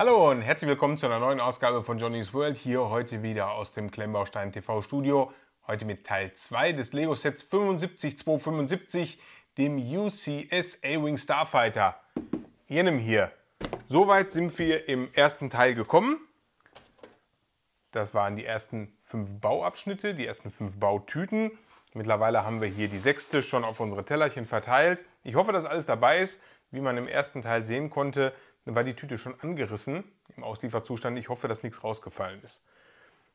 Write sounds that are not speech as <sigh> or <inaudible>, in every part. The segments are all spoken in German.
Hallo und herzlich willkommen zu einer neuen Ausgabe von Johnny's World. Hier heute wieder aus dem Klemmbaustein TV Studio. Heute mit Teil 2 des Lego Sets 75275, dem UCS A-Wing Starfighter. Jenem hier. Soweit sind wir im ersten Teil gekommen. Das waren die ersten fünf Bauabschnitte, die ersten fünf Bautüten. Mittlerweile haben wir hier die sechste schon auf unsere Tellerchen verteilt. Ich hoffe, dass alles dabei ist. Wie man im ersten Teil sehen konnte, dann war die Tüte schon angerissen im Auslieferzustand. Ich hoffe, dass nichts rausgefallen ist.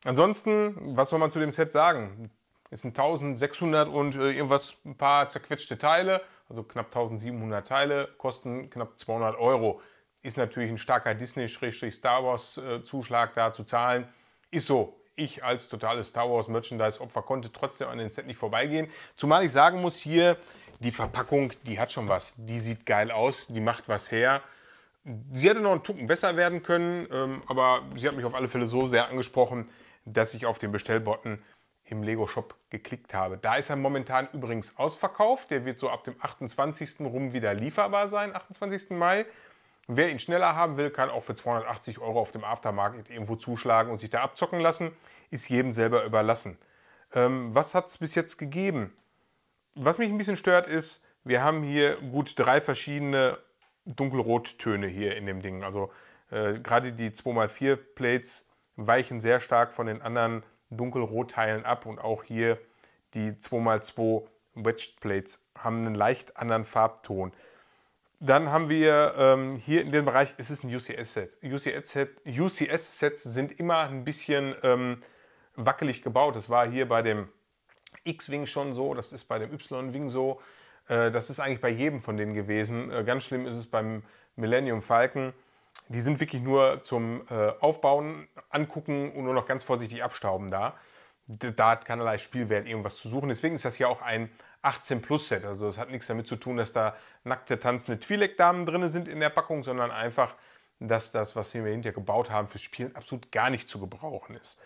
Ansonsten, was soll man zu dem Set sagen? Es sind 1600 und äh, irgendwas, ein paar zerquetschte Teile, also knapp 1700 Teile, kosten knapp 200 Euro. Ist natürlich ein starker Disney-Star Wars-Zuschlag äh, da zu zahlen. Ist so. Ich als totales Star Wars-Merchandise-Opfer konnte trotzdem an den Set nicht vorbeigehen. Zumal ich sagen muss, hier die Verpackung, die hat schon was. Die sieht geil aus, die macht was her. Sie hätte noch einen Tucken besser werden können, ähm, aber sie hat mich auf alle Fälle so sehr angesprochen, dass ich auf den Bestellbutton im Lego-Shop geklickt habe. Da ist er momentan übrigens ausverkauft. Der wird so ab dem 28. rum wieder lieferbar sein, 28. Mai. Wer ihn schneller haben will, kann auch für 280 Euro auf dem Aftermarket irgendwo zuschlagen und sich da abzocken lassen. Ist jedem selber überlassen. Ähm, was hat es bis jetzt gegeben? Was mich ein bisschen stört ist, wir haben hier gut drei verschiedene Dunkelrottöne hier in dem Ding. Also äh, gerade die 2x4 Plates weichen sehr stark von den anderen Dunkelrotteilen ab und auch hier die 2x2 Wedged Plates haben einen leicht anderen Farbton. Dann haben wir ähm, hier in dem Bereich, ist es ein UCS-Set. UCS-Sets UCS sind immer ein bisschen ähm, wackelig gebaut. Das war hier bei dem X-Wing schon so, das ist bei dem Y-Wing so. Äh, das ist eigentlich bei jedem von denen gewesen. Äh, ganz schlimm ist es beim Millennium Falcon. Die sind wirklich nur zum äh, Aufbauen, Angucken und nur noch ganz vorsichtig abstauben da. Da hat keinerlei Spielwert irgendwas zu suchen. Deswegen ist das hier auch ein 18-Plus-Set. Also das hat nichts damit zu tun, dass da nackte, tanzende Twi'lek-Damen drin sind in der Packung, sondern einfach, dass das, was wir hinterher gebaut haben, fürs Spielen absolut gar nicht zu gebrauchen ist.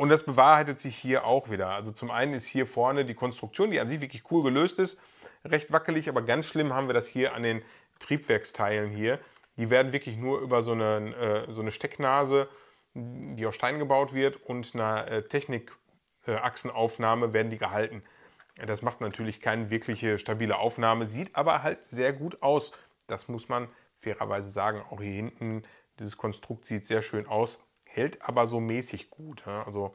Und das bewahrheitet sich hier auch wieder. Also zum einen ist hier vorne die Konstruktion, die an sich wirklich cool gelöst ist, recht wackelig, aber ganz schlimm haben wir das hier an den Triebwerksteilen hier. Die werden wirklich nur über so eine, äh, so eine Stecknase, die aus Stein gebaut wird, und eine äh, Technikachsenaufnahme äh, werden die gehalten. Das macht natürlich keine wirkliche stabile Aufnahme, sieht aber halt sehr gut aus. Das muss man fairerweise sagen. Auch hier hinten, dieses Konstrukt sieht sehr schön aus hält aber so mäßig gut. Ja? Also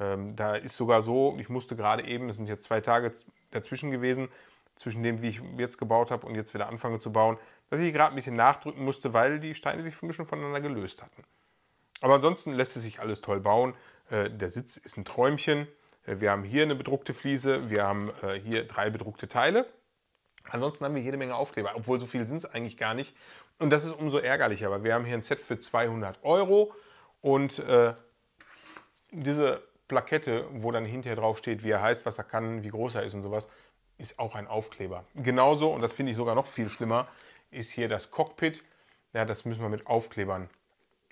ähm, da ist sogar so, ich musste gerade eben, es sind jetzt zwei Tage dazwischen gewesen, zwischen dem, wie ich jetzt gebaut habe und jetzt wieder anfange zu bauen, dass ich gerade ein bisschen nachdrücken musste, weil die Steine sich für mich schon voneinander gelöst hatten. Aber ansonsten lässt es sich alles toll bauen. Äh, der Sitz ist ein Träumchen. Äh, wir haben hier eine bedruckte Fliese, wir haben äh, hier drei bedruckte Teile. Ansonsten haben wir jede Menge Aufkleber, obwohl so viel sind es eigentlich gar nicht. Und das ist umso ärgerlicher, weil wir haben hier ein Set für 200 Euro und äh, diese Plakette, wo dann hinterher drauf steht, wie er heißt, was er kann, wie groß er ist und sowas, ist auch ein Aufkleber. Genauso, und das finde ich sogar noch viel schlimmer, ist hier das Cockpit. Ja, das müssen wir mit Aufklebern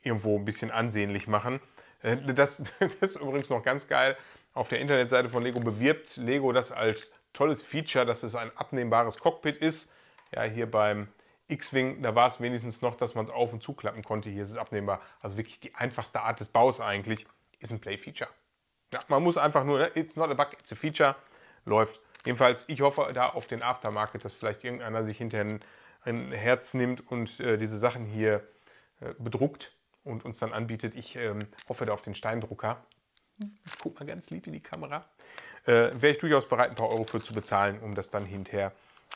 irgendwo ein bisschen ansehnlich machen. Äh, das, <laughs> das ist übrigens noch ganz geil. Auf der Internetseite von Lego bewirbt Lego das als tolles Feature, dass es ein abnehmbares Cockpit ist. Ja, hier beim X-Wing, da war es wenigstens noch, dass man es auf- und zuklappen konnte. Hier ist es abnehmbar. Also wirklich die einfachste Art des Baus eigentlich ist ein Play-Feature. Ja, man muss einfach nur, ne, it's not a bug, it's a feature, läuft. Jedenfalls, ich hoffe da auf den Aftermarket, dass vielleicht irgendeiner sich hinterher ein, ein Herz nimmt und äh, diese Sachen hier äh, bedruckt und uns dann anbietet. Ich ähm, hoffe da auf den Steindrucker. Ich gucke mal ganz lieb in die Kamera. Äh, Wäre ich durchaus bereit, ein paar Euro für zu bezahlen, um das dann hinterher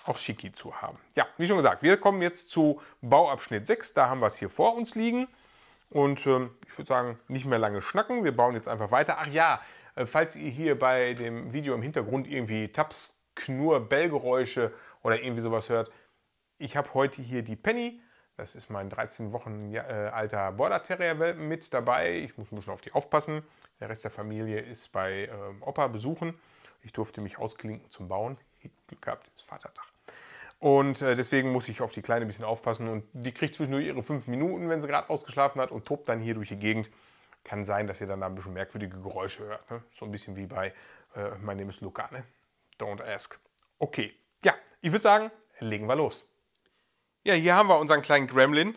auch schicki zu haben. Ja, wie schon gesagt, wir kommen jetzt zu Bauabschnitt 6. Da haben wir es hier vor uns liegen. Und ähm, ich würde sagen, nicht mehr lange schnacken. Wir bauen jetzt einfach weiter. Ach ja, äh, falls ihr hier bei dem Video im Hintergrund irgendwie Taps, Knur, Bellgeräusche oder irgendwie sowas hört, ich habe heute hier die Penny. Das ist mein 13 Wochen äh, alter Border Terrier mit dabei. Ich muss ein bisschen auf die aufpassen. Der Rest der Familie ist bei äh, Opa besuchen. Ich durfte mich ausklinken zum Bauen. Glück gehabt, ist Vatertag. Und äh, deswegen muss ich auf die Kleine ein bisschen aufpassen. Und die kriegt zwischendurch ihre fünf Minuten, wenn sie gerade ausgeschlafen hat, und tobt dann hier durch die Gegend. Kann sein, dass ihr dann da ein bisschen merkwürdige Geräusche hört. Ne? So ein bisschen wie bei äh, My Name is Luca. Ne? Don't ask. Okay, ja, ich würde sagen, legen wir los. Ja, hier haben wir unseren kleinen Gremlin.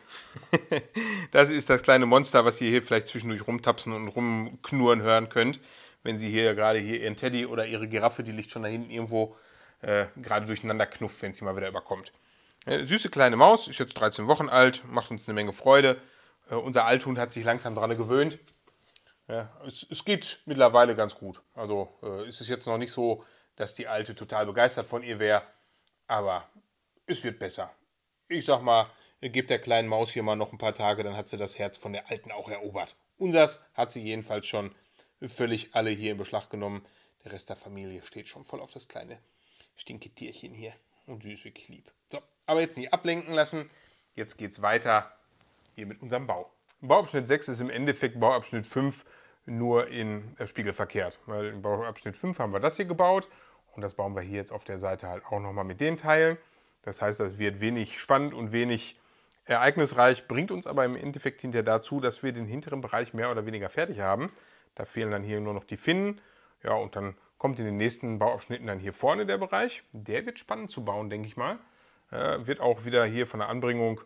<laughs> das ist das kleine Monster, was ihr hier vielleicht zwischendurch rumtapsen und rumknurren hören könnt. Wenn sie hier gerade hier ihren Teddy oder ihre Giraffe, die liegt schon da hinten irgendwo äh, gerade durcheinander knufft, wenn sie mal wieder überkommt. Äh, süße kleine Maus, ist jetzt 13 Wochen alt, macht uns eine Menge Freude. Äh, unser Althund hat sich langsam daran gewöhnt. Ja, es, es, geht mittlerweile ganz gut. Also äh, ist es jetzt noch nicht so, dass die Alte total begeistert von ihr wäre, aber es wird besser. Ich sag mal, gebt der kleinen Maus hier mal noch ein paar Tage, dann hat sie das Herz von der Alten auch erobert. Unsers hat sie jedenfalls schon völlig alle hier in Beschlag genommen. Der Rest der Familie steht schon voll auf das kleine Stinketierchen hier. Und sie ist wirklich lieb. So, aber jetzt nicht ablenken lassen. Jetzt geht es weiter hier mit unserem Bau. Bauabschnitt 6 ist im Endeffekt Bauabschnitt 5 nur in äh, Spiegel verkehrt. Weil im Bauabschnitt 5 haben wir das hier gebaut und das bauen wir hier jetzt auf der Seite halt auch nochmal mit den Teilen. Das heißt, das wird wenig spannend und wenig ereignisreich, bringt uns aber im Endeffekt hinterher dazu, dass wir den hinteren Bereich mehr oder weniger fertig haben. Da fehlen dann hier nur noch die Finnen. Ja, und dann kommt in den nächsten Bauabschnitten dann hier vorne der Bereich. Der wird spannend zu bauen, denke ich mal. Äh, wird auch wieder hier von der Anbringung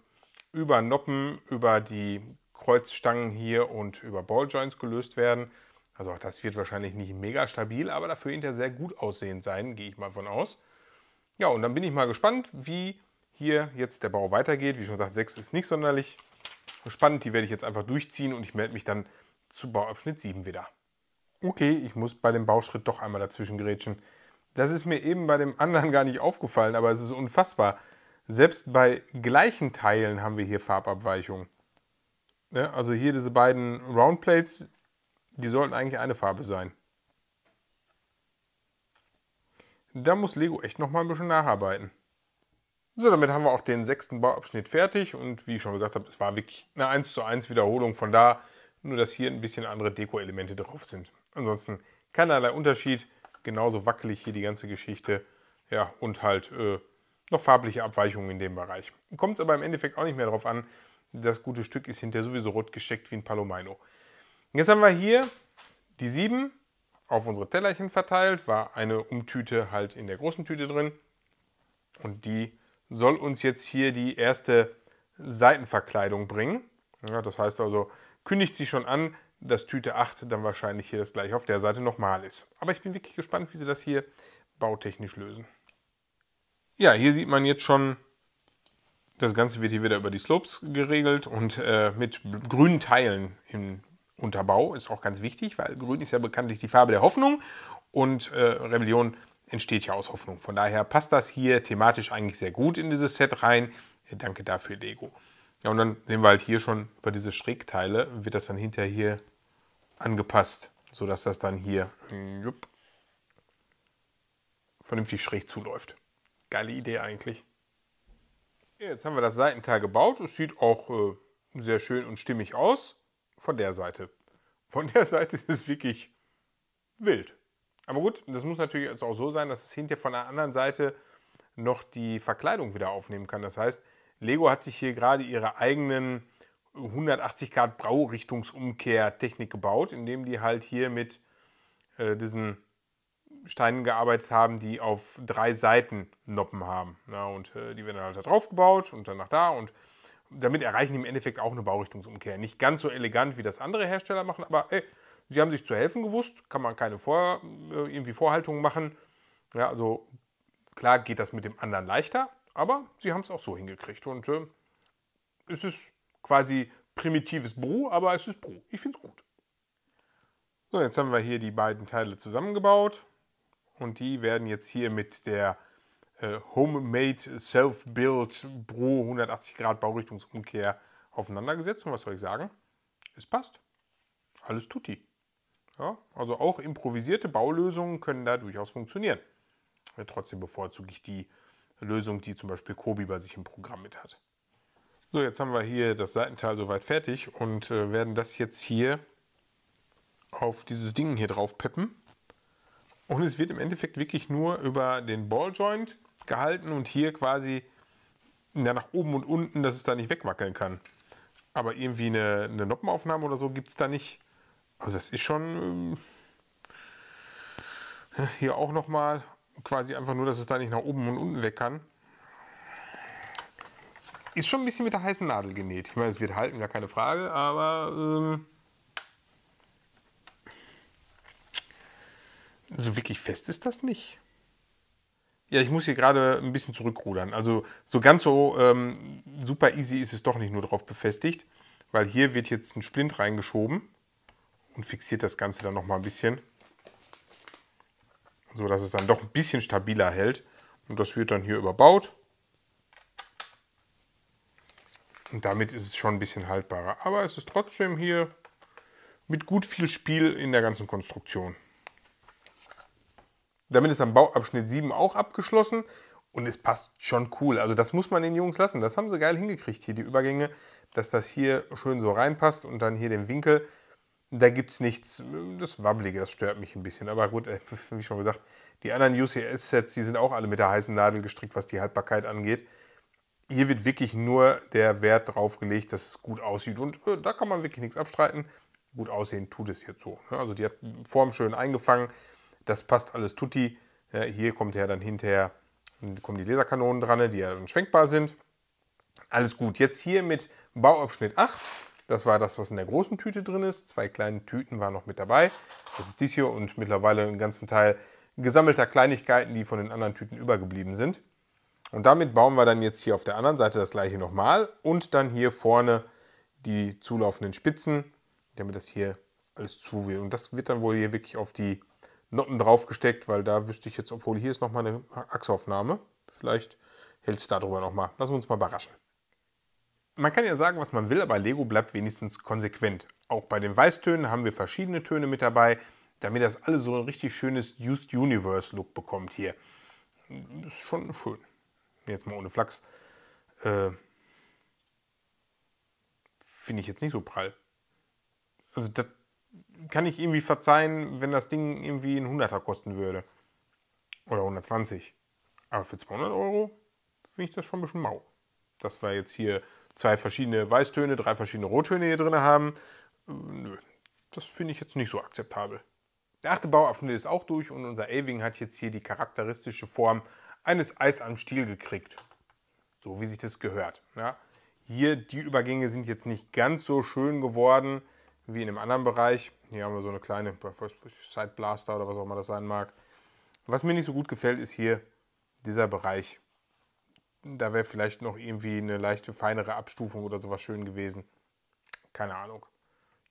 über Noppen, über die Kreuzstangen hier und über Balljoints gelöst werden. Also auch das wird wahrscheinlich nicht mega stabil, aber dafür hinterher sehr gut aussehend sein, gehe ich mal von aus. Ja, und dann bin ich mal gespannt, wie hier jetzt der Bau weitergeht. Wie schon gesagt, 6 ist nicht sonderlich spannend. Die werde ich jetzt einfach durchziehen und ich melde mich dann zu Bauabschnitt 7 wieder okay, ich muss bei dem Bauschritt doch einmal dazwischen grätschen. Das ist mir eben bei dem anderen gar nicht aufgefallen, aber es ist unfassbar. Selbst bei gleichen Teilen haben wir hier Farbabweichungen. Ja, also hier diese beiden Roundplates, die sollten eigentlich eine Farbe sein. Da muss Lego echt nochmal ein bisschen nacharbeiten. So, damit haben wir auch den sechsten Bauabschnitt fertig und wie ich schon gesagt habe, es war wirklich eine 1 zu 1 Wiederholung von da, nur dass hier ein bisschen andere Deko-Elemente drauf sind. Ansonsten keinerlei Unterschied. Genauso wackelig hier die ganze Geschichte. Ja, und halt äh, noch farbliche Abweichungen in dem Bereich. Kommt es aber im Endeffekt auch nicht mehr drauf an. Das gute Stück ist hinterher sowieso rot gesteckt wie ein Palomino. Jetzt haben wir hier die 7 auf unsere Tellerchen verteilt, war eine Umtüte halt in der großen Tüte drin. Und die soll uns jetzt hier die erste Seitenverkleidung bringen. Ja, das heißt also, kündigt sie schon an, dass Tüte 8 dann wahrscheinlich hier das gleiche auf der Seite nochmal ist. Aber ich bin wirklich gespannt, wie sie das hier bautechnisch lösen. Ja, hier sieht man jetzt schon, das Ganze wird hier wieder über die Slopes geregelt und äh, mit grünen Teilen im Unterbau ist auch ganz wichtig, weil grün ist ja bekanntlich die Farbe der Hoffnung und äh, Rebellion entsteht ja aus Hoffnung. Von daher passt das hier thematisch eigentlich sehr gut in dieses Set rein. Danke dafür, Lego. Ja, und dann sehen wir halt hier schon über diese Schrägteile, wird das dann hinterher hier angepasst, sodass das dann hier jupp, vernünftig schräg zuläuft. Geile Idee eigentlich. Jetzt haben wir das Seitenteil gebaut. Es sieht auch äh, sehr schön und stimmig aus. Von der Seite. Von der Seite <laughs> ist es wirklich wild. Aber gut, das muss natürlich also auch so sein, dass es hinterher von der anderen Seite noch die Verkleidung wieder aufnehmen kann. Das heißt, Lego hat sich hier gerade ihre eigenen 180 Grad Braurichtungsumkehr Technik gebaut, indem die halt hier mit äh, diesen Steinen gearbeitet haben, die auf drei Seiten Noppen haben. Na, und äh, die werden halt da drauf gebaut und dann nach da und damit erreichen die im Endeffekt auch eine Baurichtungsumkehr. Nicht ganz so elegant, wie das andere Hersteller machen, aber ey, äh, sie haben sich zu helfen gewusst, kann man keine Vor äh, irgendwie Vorhaltungen machen. Ja, also klar geht das mit dem anderen leichter, aber sie haben es auch so hingekriegt und äh, es ist quasi primitives Bro, aber es ist Bro. Ich finde es gut. So, jetzt haben wir hier die beiden Teile zusammengebaut und die werden jetzt hier mit der äh, Homemade Self-Build Bro 180 Grad Baurichtungsumkehr aufeinandergesetzt. Und was soll ich sagen? Es passt. Alles tutti. Ja, also auch improvisierte Baulösungen können da durchaus funktionieren. Äh, trotzdem bevorzuge ich die Lösung, die zum Beispiel Kobi bei sich im Programm mit hat. So, jetzt haben wir hier das Seitenteil soweit fertig und äh, werden das jetzt hier auf dieses Ding hier drauf peppen. Und es wird im Endeffekt wirklich nur über den Balljoint gehalten und hier quasi ja, nach oben und unten, dass es da nicht wegwackeln kann. Aber irgendwie eine, eine Noppenaufnahme oder so gibt es da nicht. Also das ist schon ähm, hier auch nochmal quasi einfach nur, dass es da nicht nach oben und unten weg kann. Ist schon ein bisschen mit der heißen Nadel genäht. Ich meine, es wird halten, gar keine Frage, aber ähm, so wirklich fest ist das nicht. Ja, ich muss hier gerade ein bisschen zurückrudern. Also so ganz so ähm, super easy ist es doch nicht nur drauf befestigt, weil hier wird jetzt ein Splint reingeschoben und fixiert das Ganze dann nochmal ein bisschen, so dass es dann doch ein bisschen stabiler hält. Und das wird dann hier überbaut. Und damit ist es schon ein bisschen haltbarer. Aber es ist trotzdem hier mit gut viel Spiel in der ganzen Konstruktion. Damit ist am Bauabschnitt 7 auch abgeschlossen und es passt schon cool. Also das muss man den Jungs lassen. Das haben sie geil hingekriegt hier, die Übergänge, dass das hier schön so reinpasst und dann hier den Winkel. Da gibt es nichts, das Wabbelige, das stört mich ein bisschen. Aber gut, äh, wie schon gesagt, die anderen UCS-Sets, die sind auch alle mit der heißen Nadel gestrickt, was die Haltbarkeit angeht hier wird wirklich nur der Wert drauf gelegt, dass es gut aussieht. Und äh, da kann man wirklich nichts abstreiten. Gut aussehen tut es jetzt so. Ne? Also die hat Form schön eingefangen. Das passt alles tutti. Ja, hier kommt ja dann hinterher, kommen die Laserkanonen dran, die ja dann schwenkbar sind. Alles gut. Jetzt hier mit Bauabschnitt 8. Das war das, was in der großen Tüte drin ist. Zwei kleine Tüten waren noch mit dabei. Das ist dies hier und mittlerweile einen ganzen Teil gesammelter Kleinigkeiten, die von den anderen Tüten übergeblieben sind. Und damit bauen wir dann jetzt hier auf der anderen Seite das gleiche nochmal und dann hier vorne die zulaufenden Spitzen, damit das hier alles zu wird. Und das wird dann wohl hier wirklich auf die Noppen drauf gesteckt, weil da wüsste ich jetzt, obwohl hier ist nochmal eine Achsaufnahme. Vielleicht hält es darüber nochmal. Lassen wir uns mal überraschen. Man kann ja sagen, was man will, aber Lego bleibt wenigstens konsequent. Auch bei den Weißtönen haben wir verschiedene Töne mit dabei, damit das alles so ein richtig schönes Used Universe Look bekommt hier. Das Ist schon schön jetzt mal ohne Flachs, äh, finde ich jetzt nicht so prall. Also das kann ich irgendwie verzeihen, wenn das Ding irgendwie ein 100er kosten würde. Oder 120. Aber für 200 Euro finde ich das schon ein bisschen mau. Dass wir jetzt hier zwei verschiedene Weißtöne, drei verschiedene Rottöne hier drin haben, äh, nö, das finde ich jetzt nicht so akzeptabel. Der achte Bauabschnitt ist auch durch und unser A-Wing hat jetzt hier die charakteristische Form eines Eis am Stiel gekriegt. So wie sich das gehört. Ja. Hier die Übergänge sind jetzt nicht ganz so schön geworden wie in dem anderen Bereich. Hier haben wir so eine kleine Side Blaster oder was auch immer das sein mag. Was mir nicht so gut gefällt, ist hier dieser Bereich. Da wäre vielleicht noch irgendwie eine leichte, feinere Abstufung oder sowas schön gewesen. Keine Ahnung.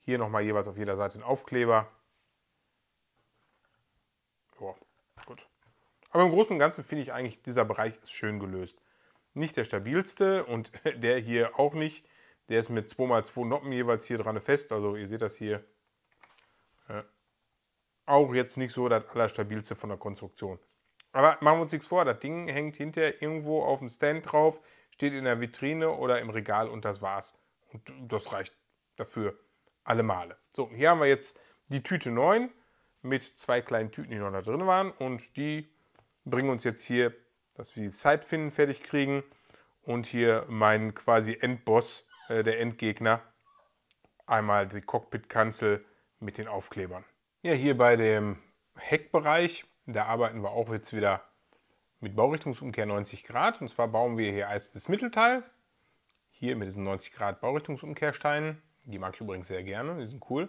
Hier nochmal jeweils auf jeder Seite ein Aufkleber. Aber im Großen und Ganzen finde ich eigentlich, dieser Bereich ist schön gelöst. Nicht der stabilste und <laughs> der hier auch nicht. Der ist mit 2x2 Noppen jeweils hier dran fest. Also ihr seht das hier. Äh, auch jetzt nicht so das allerstabilste von der Konstruktion. Aber machen wir uns nichts vor, das Ding hängt hinterher irgendwo auf dem Stand drauf, steht in der Vitrine oder im Regal und das war's. Und das reicht dafür alle Male. So, hier haben wir jetzt die Tüte 9 mit zwei kleinen Tüten, die noch da drin waren und die bringen uns jetzt hier, dass wir die Zeit finden, fertig kriegen und hier meinen quasi Endboss, äh, der Endgegner, einmal die Cockpit-Kanzel mit den Aufklebern. Ja, hier bei dem Heckbereich, da arbeiten wir auch jetzt wieder mit Baurichtungsumkehr 90 Grad. Und zwar bauen wir hier erst das Mittelteil, hier mit diesen 90 Grad Baurichtungsumkehrsteinen. Die mag ich übrigens sehr gerne, die sind cool.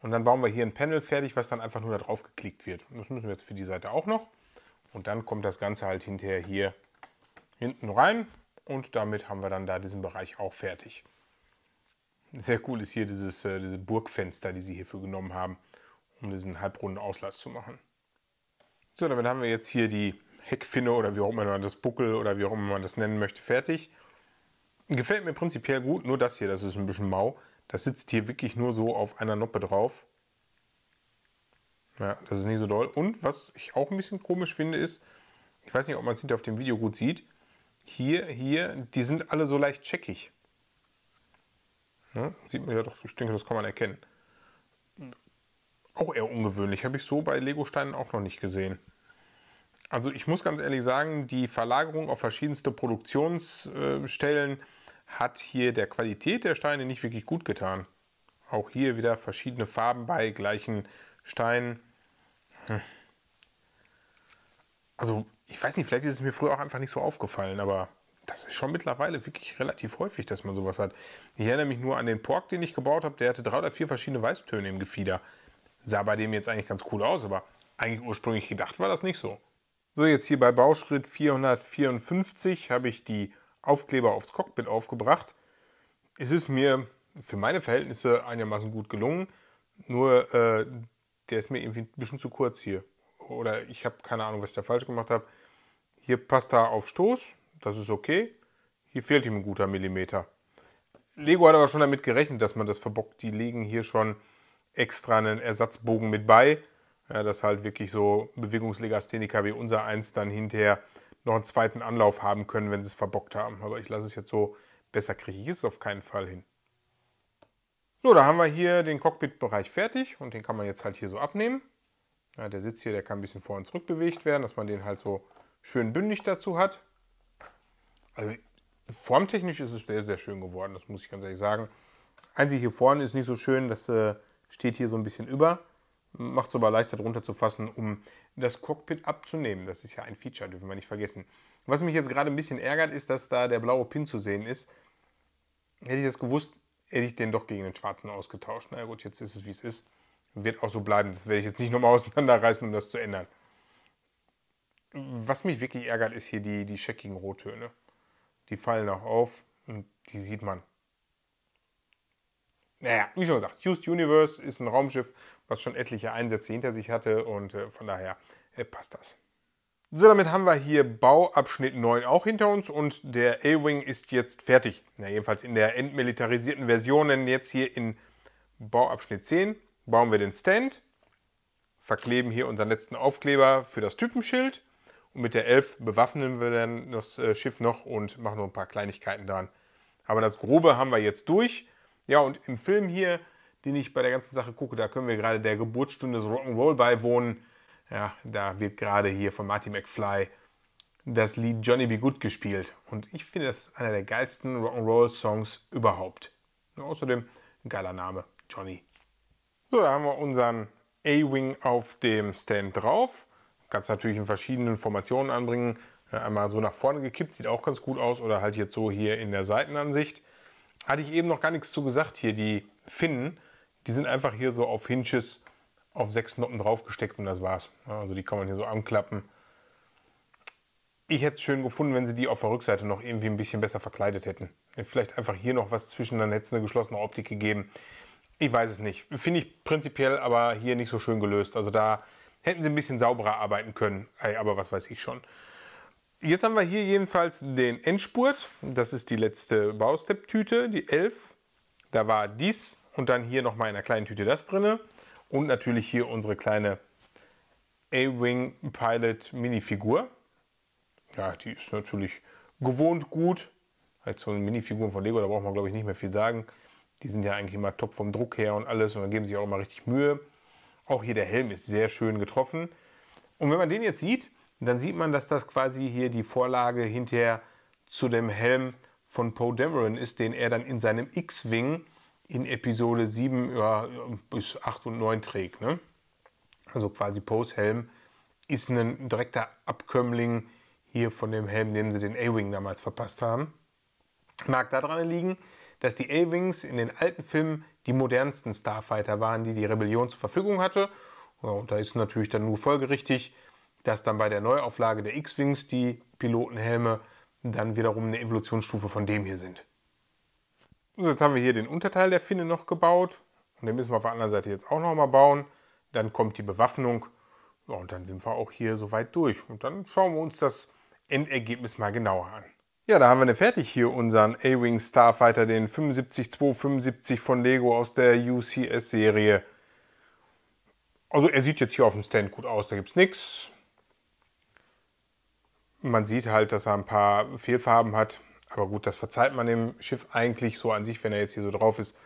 Und dann bauen wir hier ein Panel fertig, was dann einfach nur da drauf geklickt wird. Und das müssen wir jetzt für die Seite auch noch. Und dann kommt das Ganze halt hinterher hier hinten rein und damit haben wir dann da diesen Bereich auch fertig. Sehr cool ist hier dieses äh, diese Burgfenster, die sie hierfür genommen haben, um diesen halbrunden Auslass zu machen. So, damit haben wir jetzt hier die Heckfinne oder wie auch immer man das Buckel oder wie auch immer man das nennen möchte, fertig. Gefällt mir prinzipiell gut, nur das hier, das ist ein bisschen mau. Das sitzt hier wirklich nur so auf einer Noppe drauf. Ja, das ist nicht so doll. Und was ich auch ein bisschen komisch finde, ist, ich weiß nicht, ob man es hinter auf dem Video gut sieht, hier, hier, die sind alle so leicht checkig. Ja, sieht man ja doch, ich denke, das kann man erkennen. Auch eher ungewöhnlich, habe ich so bei Lego-Steinen auch noch nicht gesehen. Also ich muss ganz ehrlich sagen, die Verlagerung auf verschiedenste Produktionsstellen äh, hat hier der Qualität der Steine nicht wirklich gut getan. Auch hier wieder verschiedene Farben bei gleichen Steinen. Hm. Also, ich weiß nicht, vielleicht ist es mir früher auch einfach nicht so aufgefallen, aber das ist schon mittlerweile wirklich relativ häufig, dass man sowas hat. Ich erinnere mich nur an den Pork, den ich gebaut habe, der hatte drei oder vier verschiedene Weißtöne im Gefieder. Sah bei dem jetzt eigentlich ganz cool aus, aber eigentlich ursprünglich gedacht war das nicht so. So, jetzt hier bei Bauschritt 454 habe ich die Aufkleber aufs Cockpit aufgebracht. Es ist mir für meine Verhältnisse einigermaßen gut gelungen. Nur äh, der ist mir irgendwie ein bisschen zu kurz hier. Oder ich habe keine Ahnung, was ich da falsch gemacht habe. Hier passt er auf Stoß, das ist okay. Hier fehlt ihm ein guter Millimeter. Lego hat aber schon damit gerechnet, dass man das verbockt. Die legen hier schon extra einen Ersatzbogen mit bei, ja, dass halt wirklich so Bewegungslegastheniker wie unser eins dann hinterher noch einen zweiten Anlauf haben können, wenn sie es verbockt haben. Aber ich lasse es jetzt so, besser kriege ich es auf keinen Fall hin. So, da haben wir hier den Cockpit-Bereich fertig und den kann man jetzt halt hier so abnehmen. Ja, der Sitz hier, der kann ein bisschen vor und zurück bewegt werden, dass man den halt so schön bündig dazu hat. Also formtechnisch ist es sehr, sehr schön geworden, das muss ich ganz ehrlich sagen. Einzig hier vorne ist nicht so schön, das äh, steht hier so ein bisschen über. Macht es aber leichter drunter zu fassen, um das Cockpit abzunehmen. Das ist ja ein Feature, dürfen wir nicht vergessen. Was mich jetzt gerade ein bisschen ärgert, ist, dass da der blaue Pin zu sehen ist. Hätte ich das gewusst, hätte ich den doch gegen den Schwarzen ausgetauscht. Na gut, jetzt ist es, wie es ist. Wird auch so bleiben. Das werde ich jetzt nicht nochmal <laughs> auseinanderreißen, um das zu ändern. Was mich wirklich ärgert, ist hier die, die scheckigen Rottöne. Die fallen auch auf und die sieht man. Naja, wie schon gesagt, Used Universe ist ein Raumschiff, was schon etliche Einsätze hinter sich hatte und äh, von daher äh, passt das. So, damit haben wir hier Bauabschnitt 9 auch hinter uns und der A-Wing ist jetzt fertig. Na, jedenfalls in der entmilitarisierten Version, denn jetzt hier in Bauabschnitt 10 bauen wir den Stand, verkleben hier unseren letzten Aufkleber für das Typenschild und mit der 11 bewaffnen wir dann das äh, Schiff noch und machen noch ein paar Kleinigkeiten dran. Aber das Grobe haben wir jetzt durch. Ja, und im Film hier, den ich bei der ganzen Sache gucke, da können wir gerade der Geburtsstunde des Rock'n'Roll beiwohnen. Ja, da wird gerade hier von Marty McFly das Lied Johnny Be Good gespielt. Und ich finde, das ist einer der geilsten Rock'n'Roll-Songs überhaupt. Und außerdem ein geiler Name, Johnny. So, da haben wir unseren A-Wing auf dem Stand drauf. Kannst natürlich in verschiedenen Formationen anbringen. Einmal so nach vorne gekippt, sieht auch ganz gut aus. Oder halt jetzt so hier in der Seitenansicht. Hatte ich eben noch gar nichts zu gesagt hier. Die Finnen, die sind einfach hier so auf Hinches auf sechs Noppen draufgesteckt und das war's. Also die kann man hier so anklappen. Ich hätte es schön gefunden, wenn sie die auf der Rückseite noch irgendwie ein bisschen besser verkleidet hätten. Vielleicht einfach hier noch was zwischen, dann hätte es eine geschlossene Optik gegeben. Ich weiß es nicht. Finde ich prinzipiell aber hier nicht so schön gelöst. Also da hätten sie ein bisschen sauberer arbeiten können. Aber was weiß ich schon. Jetzt haben wir hier jedenfalls den Endspurt. Das ist die letzte Baustep-Tüte, die 11. Da war dies und dann hier nochmal in einer kleinen Tüte das drinne. Und natürlich hier unsere kleine A-Wing Pilot Minifigur. Ja, die ist natürlich gewohnt gut. Als so eine Minifigur von Lego, da braucht man glaube ich nicht mehr viel sagen. Die sind ja eigentlich immer top vom Druck her und alles und dann geben sie auch immer richtig Mühe. Auch hier der Helm ist sehr schön getroffen. Und wenn man den jetzt sieht, dann sieht man, dass das quasi hier die Vorlage hinterher zu dem Helm von Poe Dameron ist, den er dann in seinem X-Wing in Episode 7 ja, bis 8 und 9 trägt. Ne? Also quasi Post-Helm ist ein direkter Abkömmling hier von dem Helm, den sie den A-Wing damals verpasst haben. Mag daran liegen, dass die A-Wings in den alten Filmen die modernsten Starfighter waren, die die Rebellion zur Verfügung hatte. Ja, und da ist natürlich dann nur folgerichtig, dass dann bei der Neuauflage der X-Wings die Pilotenhelme dann wiederum eine Evolutionsstufe von dem hier sind. So, jetzt haben wir hier den Unterteil der Finne noch gebaut. Und den müssen wir auf der anderen Seite jetzt auch nochmal bauen. Dann kommt die Bewaffnung. Ja, und dann sind wir auch hier soweit durch. Und dann schauen wir uns das Endergebnis mal genauer an. Ja, da haben wir ne fertig hier unseren A-Wing Starfighter, den 75275 von Lego aus der UCS-Serie. Also er sieht jetzt hier auf dem Stand gut aus, da gibt es nichts. Man sieht halt, dass er ein paar Fehlfarben hat. Aber gut, das verzeiht man dem Schiff eigentlich so an sich, wenn er jetzt hier so drauf ist,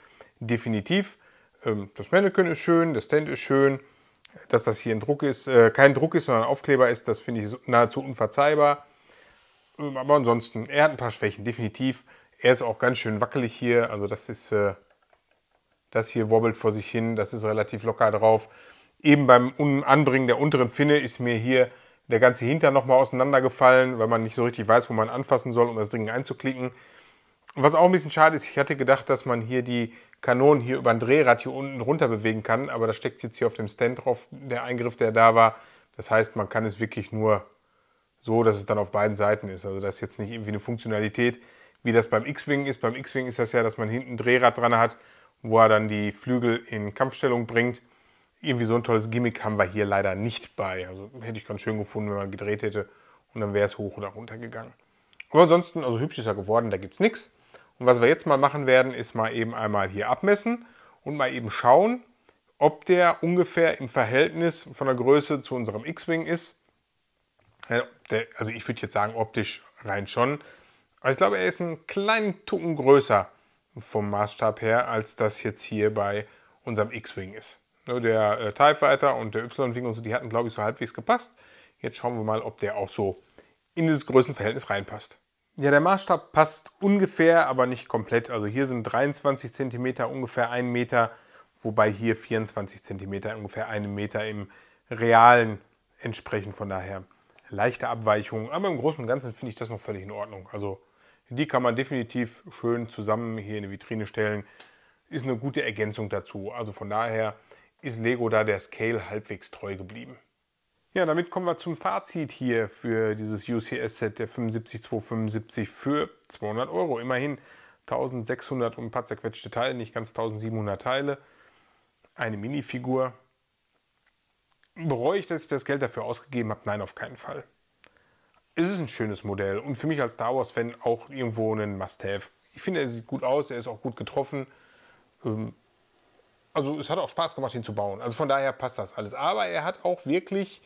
definitiv. Ähm, das Mannequin ist schön, das Stand ist schön. Dass das hier ein Druck ist, äh, kein Druck ist, sondern ein Aufkleber ist, das finde ich nahezu unverzeihbar. Ähm, aber ansonsten, er hat ein paar Schwächen, definitiv. Er ist auch ganz schön wackelig hier. Also das ist, äh, das hier wobbelt vor sich hin, das ist relativ locker drauf. Eben beim Anbringen der unteren Finne ist mir hier der ganze Hintern nochmal auseinandergefallen, weil man nicht so richtig weiß, wo man anfassen soll, um das Ding einzuklicken. Was auch ein bisschen schade ist, ich hatte gedacht, dass man hier die Kanonen hier über ein Drehrad hier unten runter bewegen kann, aber das steckt jetzt hier auf dem Stand drauf, der Eingriff, der da war. Das heißt, man kann es wirklich nur so, dass es dann auf beiden Seiten ist. Also das ist jetzt nicht irgendwie eine Funktionalität, wie das beim X-Wing ist. Beim X-Wing ist das ja, dass man hinten ein Drehrad dran hat, wo er dann die Flügel in Kampfstellung bringt irgendwie so ein tolles Gimmick haben wir hier leider nicht bei. Also hätte ich ganz schön gefunden, wenn man gedreht hätte und dann wäre es hoch oder runter gegangen. Aber ansonsten, also hübsch ist er geworden, da gibt es nichts. Und was wir jetzt mal machen werden, ist mal eben einmal hier abmessen und mal eben schauen, ob der ungefähr im Verhältnis von der Größe zu unserem X-Wing ist. Also ich würde jetzt sagen, optisch rein schon. Aber ich glaube, er ist einen kleinen Tucken größer vom Maßstab her, als das jetzt hier bei unserem X-Wing ist. Ne, der äh, TIE Fighter und der Y-Wing und so, die hatten, glaube ich, so halbwegs gepasst. Jetzt schauen wir mal, ob der auch so in dieses Größenverhältnis reinpasst. Ja, der Maßstab passt ungefähr, aber nicht komplett. Also hier sind 23 cm ungefähr 1 Meter, wobei hier 24 cm ungefähr 1 Meter im realen entsprechen. Von daher leichte Abweichungen, aber im Großen und Ganzen finde ich das noch völlig in Ordnung. Also die kann man definitiv schön zusammen hier in die Vitrine stellen. Ist eine gute Ergänzung dazu. Also von daher ist Lego da der Scale halbwegs treu geblieben. Ja, damit kommen wir zum Fazit hier für dieses UCS-Set der 75275 für 200 Euro. Immerhin 1600 und ein paar zerquetschte Teile, nicht ganz 1700 Teile. Eine Minifigur. Bereue ich, dass ich das Geld dafür ausgegeben habe? Nein, auf keinen Fall. Es ist ein schönes Modell und für mich als Star Wars-Fan auch irgendwo ein Must-Have. Ich finde, er sieht gut aus, er ist auch gut getroffen. Ähm, also es hat auch Spaß gemacht, ihn zu bauen. Also von daher passt das alles. Aber er hat auch wirklich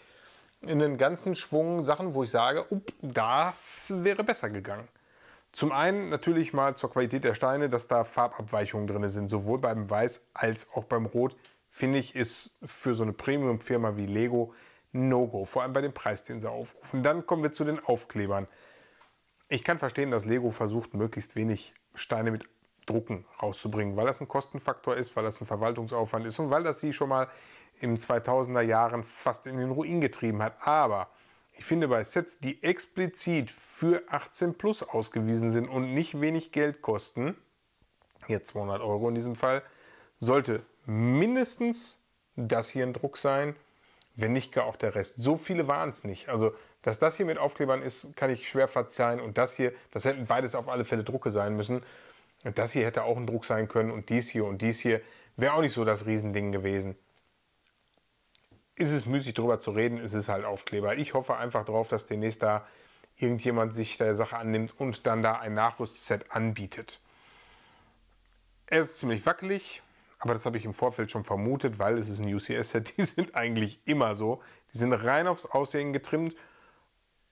in einen ganzen Schwung Sachen, wo ich sage, up, das wäre besser gegangen. Zum einen natürlich mal zur Qualität der Steine, dass da Farbabweichungen drin sind, sowohl beim Weiß als auch beim Rot, finde ich, ist für so eine Premium-Firma wie Lego No-Go, vor allem bei dem Preis, den sie aufrufen. Dann kommen wir zu den Aufklebern. Ich kann verstehen, dass Lego versucht, möglichst wenig Steine mit drucken, rauszubringen, weil das ein Kostenfaktor ist, weil das ein Verwaltungsaufwand ist und weil das sie schon mal im 2000er Jahren fast in den Ruin getrieben hat. Aber ich finde bei Sets, die explizit für 18 Plus ausgewiesen sind und nicht wenig Geld kosten, hier 200 Euro in diesem Fall, sollte mindestens das hier ein Druck sein, wenn nicht gar auch der Rest. So viele waren es nicht. Also, dass das hier mit Aufklebern ist, kann ich schwer verzeihen und das hier, das hätten beides auf alle Fälle Drucke sein müssen. Das hier hätte auch ein Druck sein können und dies hier und dies hier wäre auch nicht so das Riesending gewesen. Ist es müßig drüber zu reden, ist es halt Aufkleber. Ich hoffe einfach darauf, dass demnächst da irgendjemand sich der Sache annimmt und dann da ein Nachrüstset anbietet. Er ist ziemlich wackelig, aber das habe ich im Vorfeld schon vermutet, weil es ist ein UCS-Set, <laughs> die sind eigentlich immer so. Die sind rein aufs Aussehen getrimmt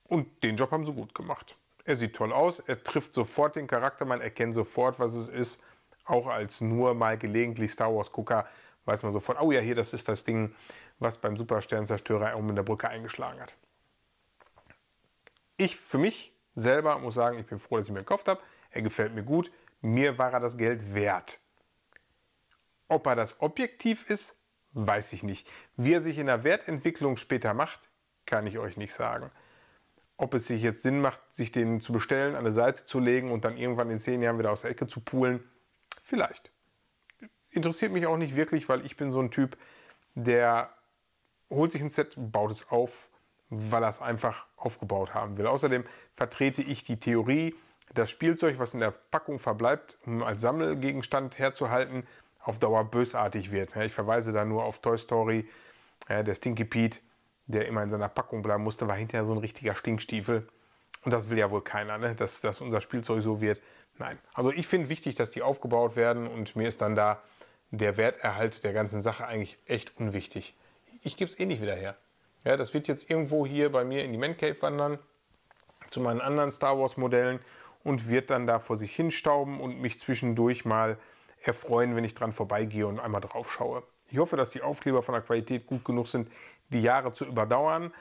und den Job haben sie gut gemacht. Er sieht toll aus, er trifft sofort den Charakter, man erkennt sofort, was es ist. Auch als nur mal gelegentlich Star Wars-Gucker weiß man sofort, oh ja, hier, das ist das Ding, was beim Supersternzerstörer oben in der Brücke eingeschlagen hat. Ich für mich selber muss sagen, ich bin froh, dass ich mir gekauft habe. Er gefällt mir gut. Mir war er das Geld wert. Ob er das objektiv ist, weiß ich nicht. Wie er sich in der Wertentwicklung später macht, kann ich euch nicht sagen ob es sich jetzt Sinn macht, sich den zu bestellen, an eine Seite zu legen und dann irgendwann in zehn Jahren wieder aus der Ecke zu poolen, vielleicht. Interessiert mich auch nicht wirklich, weil ich bin so ein Typ, der holt sich ein Set, baut es auf, weil er es einfach aufgebaut haben will. Außerdem vertrete ich die Theorie, das Spielzeug, was in der Packung verbleibt, um als Sammelgegenstand herzuhalten, auf Dauer bösartig wird. Ich verweise da nur auf Toy Story, der Stinky Pete, der immer in seiner Packung bleiben musste, war hinterher so ein richtiger Stinkstiefel. Und das will ja wohl keiner, ne? dass, dass unser Spielzeug so wird. Nein. Also ich finde wichtig, dass die aufgebaut werden und mir ist dann da der Werterhalt der ganzen Sache eigentlich echt unwichtig. Ich gebe es eh nicht wieder her. Ja, das wird jetzt irgendwo hier bei mir in die Man Cave wandern, zu meinen anderen Star Wars Modellen und wird dann da vor sich hinstauben und mich zwischendurch mal erfreuen, wenn ich dran vorbeigehe und einmal drauf schaue. Ich hoffe, dass die Aufkleber von der Qualität gut genug sind, die Jahre zu überdauern,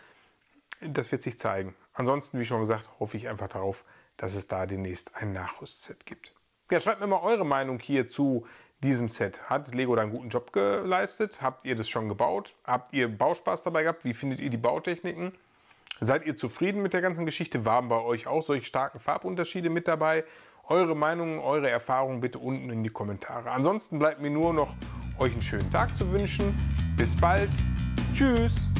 das wird sich zeigen. Ansonsten, wie schon gesagt, hoffe ich einfach darauf, dass es da demnächst ein Nachrüstset gibt. Ja, schreibt mir mal eure Meinung hier zu diesem Set. Hat Lego da einen guten Job geleistet? Habt ihr das schon gebaut? Habt ihr Bauspaß dabei gehabt? Wie findet ihr die Bautechniken? Seid ihr zufrieden mit der ganzen Geschichte? Waren bei euch auch solche starken Farbunterschiede mit dabei? Eure Meinung, eure Erfahrungen bitte unten in die Kommentare. Ansonsten bleibt mir nur noch euch einen schönen Tag zu wünschen. Bis bald. Tschüss.